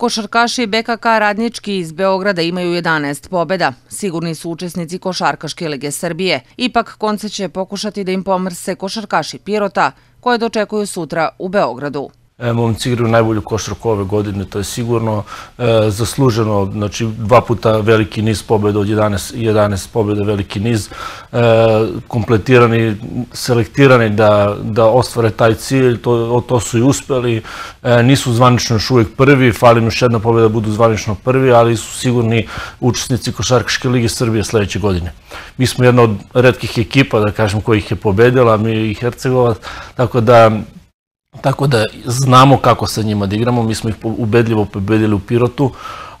Košarkaši BKK Radnički iz Beograda imaju 11 pobeda. Sigurni su učesnici Košarkaške lige Srbije. Ipak, konce će pokušati da im pomrse košarkaši Pirota, koje dočekuju sutra u Beogradu momci igraju najbolju košarku ove godine, to je sigurno e, zasluženo, znači dva puta veliki niz pobjeda od 11, 11 pobjeda veliki niz, e, kompletirani, selektirani da, da ostvare taj cilj, to, to su i uspeli, e, nisu zvanično još uvijek prvi, fali još jedna pobjeda da budu zvanično prvi, ali su sigurni učesnici Košarkaške lige Srbije sledeće godine. Mi smo jedna od redkih ekipa, da kažem, kojih je pobedila, mi i Hercegova, tako da Tako da znamo kako sa njima da igramo, mi smo ih ubedljivo pobedili u Pirotu,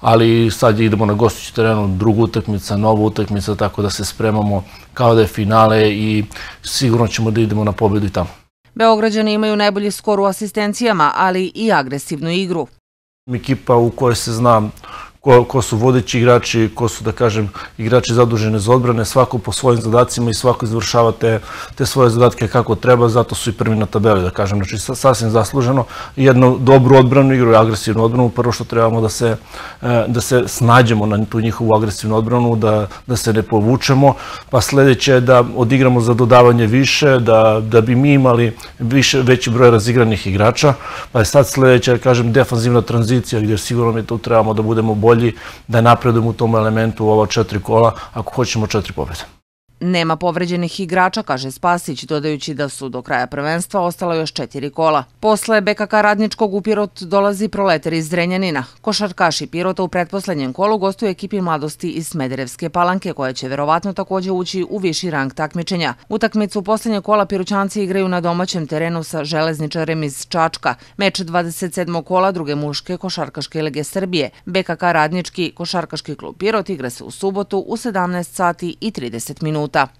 ali sad idemo na gostući terenu, druga utakmica, nova utakmica, tako da se spremamo kao da je finale i sigurno ćemo da idemo na pobedu i tamo. Beograđani imaju najbolji skor u asistencijama, ali i agresivnu igru. Ekipa u kojoj se znam ko, ko su vodeći igrači, ko su, da kažem, igrači zadužene za odbrane, svako po svojim zadacima i svako izvršava te, te svoje zadatke kako treba, zato su i prvi na tabeli, da kažem. Znači, sasvim zasluženo, jednu dobru odbranu igru, agresivnu odbranu, prvo što trebamo da se, e, da se snađemo na tu njihovu agresivnu odbranu, da, da se ne povučemo, pa sledeće je da odigramo za dodavanje više, da, da bi mi imali više, veći broj razigranih igrača, pa je sad sledeća, da kažem, defanzivna tranzicija, gdje sigurno mi tu trebamo da budemo bolji bolji da napredujemo u tom elementu ova četiri kola ako hoćemo četiri pobjede. Nema povređenih igrača, kaže Spasić, dodajući da su do kraja prvenstva ostala još četiri kola. Posle BKK Radničkog u Pirot dolazi proleter iz Zrenjanina. Košarkaši Pirota u pretposlednjem kolu gostuju ekipi mladosti iz Smederevske palanke, koja će verovatno takođe ući u viši rang takmičenja. Utakmicu posljednje kola Piroćanci igraju na domaćem terenu sa železničarem iz Čačka. Meč 27. kola druge muške košarkaške lige Srbije. BKK Radnički košarkaški klub Pirot igra se u subotu u 17 sati i 30 minuta. минута.